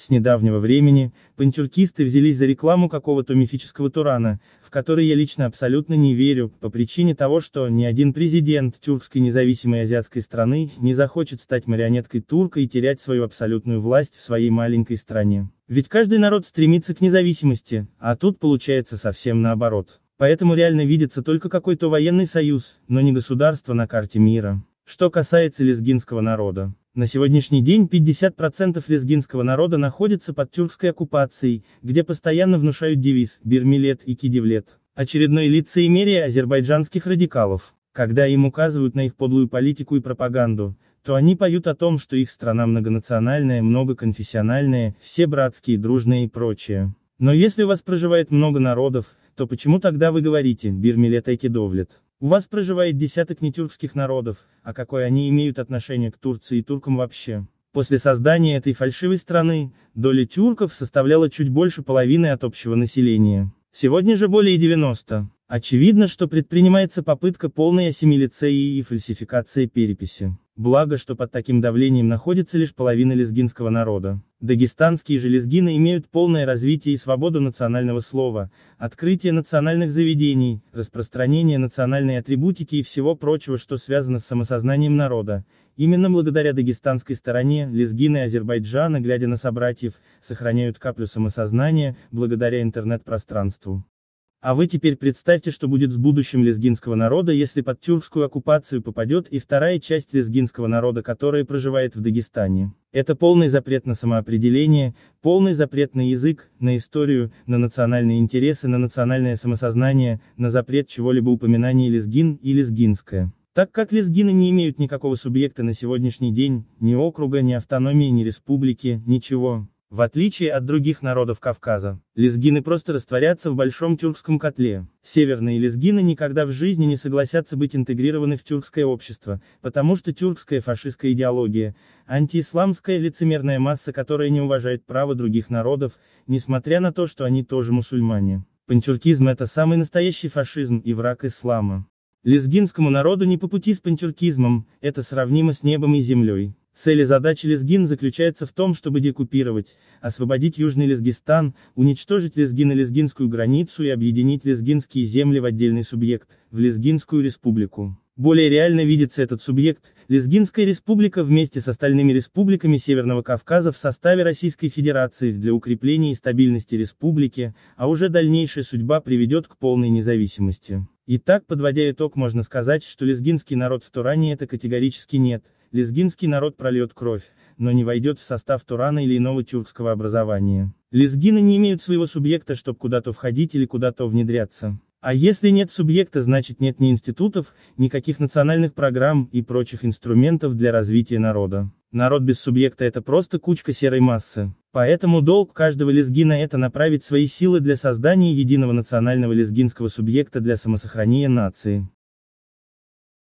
С недавнего времени, пантюркисты взялись за рекламу какого-то мифического Турана, в который я лично абсолютно не верю, по причине того, что ни один президент тюркской независимой азиатской страны не захочет стать марионеткой турка и терять свою абсолютную власть в своей маленькой стране. Ведь каждый народ стремится к независимости, а тут получается совсем наоборот. Поэтому реально видится только какой-то военный союз, но не государство на карте мира. Что касается лезгинского народа. На сегодняшний день 50% лезгинского народа находится под тюркской оккупацией, где постоянно внушают девиз «Бирмилет» и «Кидевлет». Очередной лицеемерие азербайджанских радикалов. Когда им указывают на их подлую политику и пропаганду, то они поют о том, что их страна многонациональная, многоконфессиональная, все братские, дружные и прочее. Но если у вас проживает много народов, то почему тогда вы говорите «Бирмилет» и «Кидовлет»? У вас проживает десяток нетюркских народов, а какое они имеют отношение к Турции и туркам вообще? После создания этой фальшивой страны, доля тюрков составляла чуть больше половины от общего населения. Сегодня же более 90. Очевидно, что предпринимается попытка полной ассимиляции и фальсификации переписи. Благо, что под таким давлением находится лишь половина лезгинского народа. Дагестанские же лезгины имеют полное развитие и свободу национального слова, открытие национальных заведений, распространение национальной атрибутики и всего прочего, что связано с самосознанием народа. Именно благодаря дагестанской стороне, лезгины Азербайджана, глядя на собратьев, сохраняют каплю самосознания, благодаря интернет-пространству. А вы теперь представьте, что будет с будущим лезгинского народа, если под тюркскую оккупацию попадет и вторая часть лезгинского народа, которая проживает в Дагестане. Это полный запрет на самоопределение, полный запрет на язык, на историю, на национальные интересы, на национальное самосознание, на запрет чего-либо упоминания лезгин и лезгинское. Так как лезгины не имеют никакого субъекта на сегодняшний день, ни округа, ни автономии, ни республики, ничего. В отличие от других народов Кавказа, лезгины просто растворятся в большом тюркском котле. Северные лезгины никогда в жизни не согласятся быть интегрированы в тюркское общество, потому что тюркская фашистская идеология, антиисламская лицемерная масса, которая не уважает права других народов, несмотря на то, что они тоже мусульмане. Пантюркизм это самый настоящий фашизм и враг ислама. Лезгинскому народу не по пути с пантюркизмом, это сравнимо с небом и землей. Цели задачи Лезгин заключается в том, чтобы декупировать, освободить Южный Лезгистан, уничтожить Лезгино-Лезгинскую границу и объединить лезгинские земли в отдельный субъект, в Лезгинскую республику. Более реально видится этот субъект, Лезгинская республика вместе с остальными республиками Северного Кавказа в составе Российской Федерации для укрепления и стабильности республики, а уже дальнейшая судьба приведет к полной независимости. Итак, подводя итог, можно сказать, что лезгинский народ в Туране это категорически нет – Лезгинский народ прольет кровь, но не войдет в состав Турана или иного тюркского образования. Лезгины не имеют своего субъекта, чтобы куда-то входить или куда-то внедряться. А если нет субъекта, значит нет ни институтов, никаких национальных программ и прочих инструментов для развития народа. Народ без субъекта это просто кучка серой массы. Поэтому долг каждого лезгина это направить свои силы для создания единого национального лезгинского субъекта для самосохранения нации.